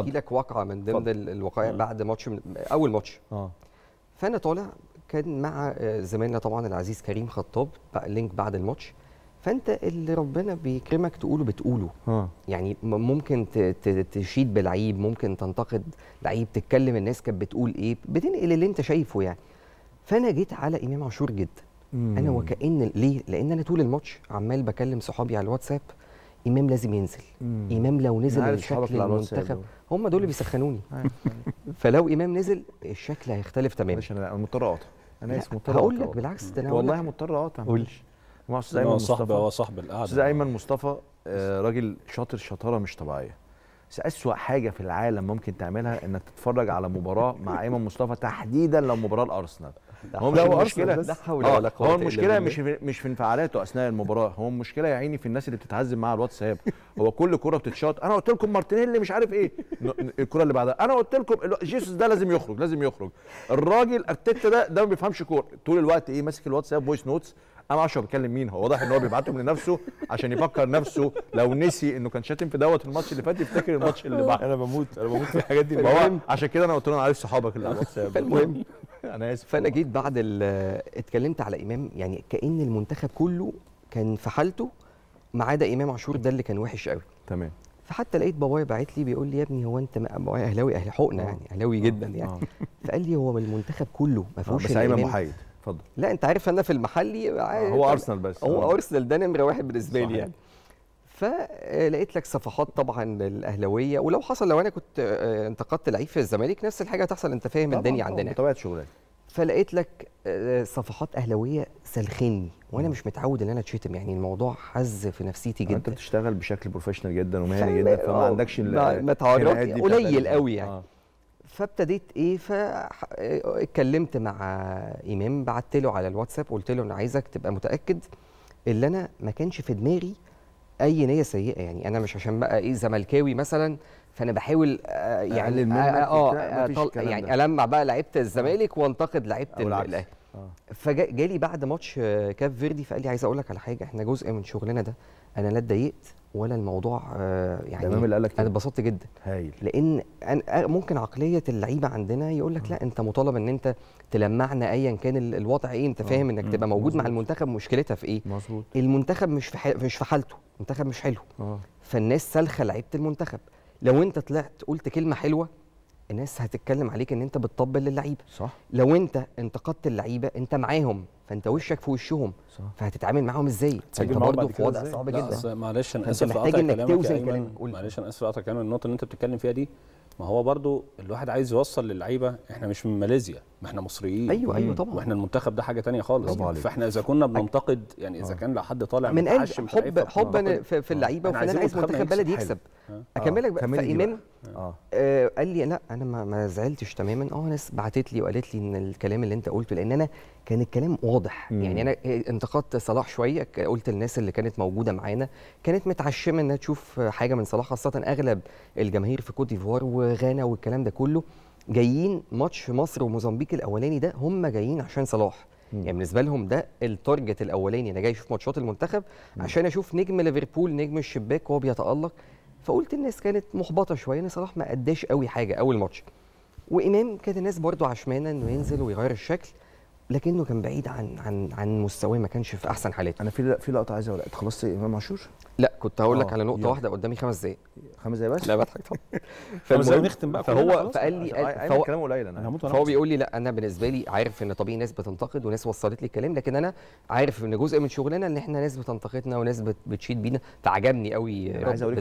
احكي لك واقعه من ضمن الوقائع بعد ماتش من اول ماتش اه فانا طالع كان مع آه، زميلنا طبعا العزيز كريم خطاب لينك بعد الماتش فانت اللي ربنا بيكرمك تقوله بتقوله ها. آه. يعني ممكن تشيد بلعيب ممكن تنتقد لعيب تتكلم الناس كانت بتقول ايه بتنقل اللي انت شايفه يعني فانا جيت على امام عاشور جدا انا وكان ليه لان انا طول الماتش عمال بكلم صحابي على الواتساب امام لازم ينزل مم. امام لو نزل الشكل المنتخب هم دول اللي بيسخنوني أيوة. فلو امام نزل الشكل هيختلف تماما انا مضطر اقاطع انا اسف مضطر هقول لك بالعكس ده والله مضطر اقاطع قول مع استاذ ايمن مصطفى هو صاحب القعده استاذ ايمن مصطفى آه، راجل شاطر شطاره مش طبيعيه اسوأ حاجه في العالم ممكن تعملها انك تتفرج على مباراه مع ايمن مصطفى تحديدا لو مباراه الارسنال هو مش المشكله ده حول آه، هو المشكله مش في مش في انفعالاته اثناء المباراه هو المشكله يا عيني في الناس اللي بتتعذب معاه الواتساب هو كل كره بتتشاط انا قلت لكم مارتينيلي مش عارف ايه الكره اللي بعدها انا قلت لكم جيسوس ده لازم يخرج لازم يخرج الراجل ارتيتا ده ده ما بيفهمش كوره طول الوقت ايه ماسك الواتساب فويس نوتس انا معرفش هو بيتكلم مين هو واضح ان هو بيبعتهم لنفسه عشان يفكر نفسه لو نسي انه كان شاتم في دوت الماتش اللي فات يفتكر الماتش اللي بعده انا بموت انا بموت في الحاجات دي عشان كده انا قلت له انا عارف صحابك اللي على الواتساب فالمهم انا اسف فانا جيت بعد اتكلمت على امام يعني كان المنتخب كله كان في حالته ما عدا امام عاشور ده اللي كان وحش قوي تمام فحتى لقيت بابايا باعت لي بيقول لي يا ابني هو انت بابايا اهلاوي اهل حقنه آه. يعني اهلاوي جدا آه. يعني أوه. فقال لي هو المنتخب كله ما آه، فيهوش بس ايمن محايد اتفضل لا انت عارف انا في المحلي هو ارسنال بس هو ارسنال ده نمره واحد بالنسبه لي يعني فلقيت لك صفحات طبعا الاهلاويه ولو حصل لو انا كنت آه، انتقدت لعيب في الزمالك نفس الحاجه هتحصل انت فاهم الدنيا عندنا طبيعه شغلك فلقيت لك آه، صفحات اهلاويه سلخني وانا مش متعود ان انا اتشتم يعني الموضوع حز في نفسيتي جدا انت بتشتغل بشكل بروفيشنال جدا ومهني جدا فما آه، عندكش ما تعرضت قليل قوي يعني آه. فابتديت ايه فاتكلمت مع امام بعت له على الواتساب قلت له انا عايزك تبقى متاكد ان انا ما كانش في دماغي اي نيه سيئه يعني انا مش عشان بقى ايه زملكاوي مثلا فانا بحاول آه يعني اه, آه, آه، طل... يعني المع بقى لعيبه آه. الزمالك وانتقد لعيبه الاهلي آه. فجالي بعد ماتش كاف فيردي فقال لي عايز اقول لك على حاجه احنا جزء من شغلنا ده انا لا اتضايقت ولا الموضوع آه، يعني تمام اللي قالك انا اتبسطت جدا هايل لان ممكن عقليه اللعيبه عندنا يقول لك لا انت مطالب ان انت تلمعنا ايا كان الوضع ايه انت آه، فاهم انك تبقى موجود مزبوط. مع المنتخب مشكلتها في ايه مظبوط المنتخب مش في حل... مش في حالته المنتخب مش حلو أوه. فالناس سالخه لعيبه المنتخب لو انت طلعت قلت كلمه حلوه الناس هتتكلم عليك ان انت بتطبل للعيبه صح لو انت انتقدت اللعيبه انت معاهم فانت وشك في وشهم صح فهتتعامل معاهم ازاي؟ انت برضه في وضع صعب جدا معلش انا اسف اقطع كلامك معلش انا اسف اقطع كلامك النقطه اللي انت بتتكلم فيها دي ما هو برضو الواحد عايز يوصل للعيبه احنا مش من ماليزيا ما احنا مصريين ايوه ايوه طبعا واحنا المنتخب ده حاجه تانية خالص طبعا فاحنا اذا كنا بننتقد يعني اذا آه. كان حد طالع من قلب حب حب في آه. اللعيبه وفي عايز منتخب بلدي يكسب آه. اكملك بقى فامام آه. آه. آه قال لي لا انا ما, ما زعلتش تماما اه ناس بعتت لي وقالت لي ان الكلام اللي انت قلته لان انا كان الكلام واضح مم. يعني انا آه، انتقدت صلاح شويه قلت الناس اللي كانت موجوده معانا كانت متعشمه انها تشوف حاجه من صلاح خاصه اغلب الجماهير في كوت ديفوار وغانا والكلام ده كله جايين ماتش مصر وموزمبيق الاولاني ده هم جايين عشان صلاح يعني بالنسبه لهم ده التارجت الاولاني انا جاي اشوف ماتشات المنتخب عشان اشوف نجم ليفربول نجم الشباك وهو بيتالق فقلت الناس كانت محبطه شويه ان صلاح ما قداش قوي حاجه اول ماتش وامام كانت الناس برده عشمانه انه ينزل ويغير الشكل لكنه كان بعيد عن عن عن مستواه ما كانش في احسن حالاته انا في في لقطه عايز اقولها خلصت امام عاشور لا كنت هقول لك آه، على نقطه يوم. واحده قدامي خمس دقايق خمس دقايق بس لا بضحك طبعا خمس دقايق نختم بقى فهو فقال لي فهو كلام قليل انا هموت فهو بيقول لي لا انا بالنسبه لي عارف ان طبيعي ناس بتنتقد وناس وصلت لي الكلام لكن انا عارف ان جزء من شغلنا ان احنا ناس بتنتقدنا وناس بتشيد بينا فعجبني قوي عايز اقول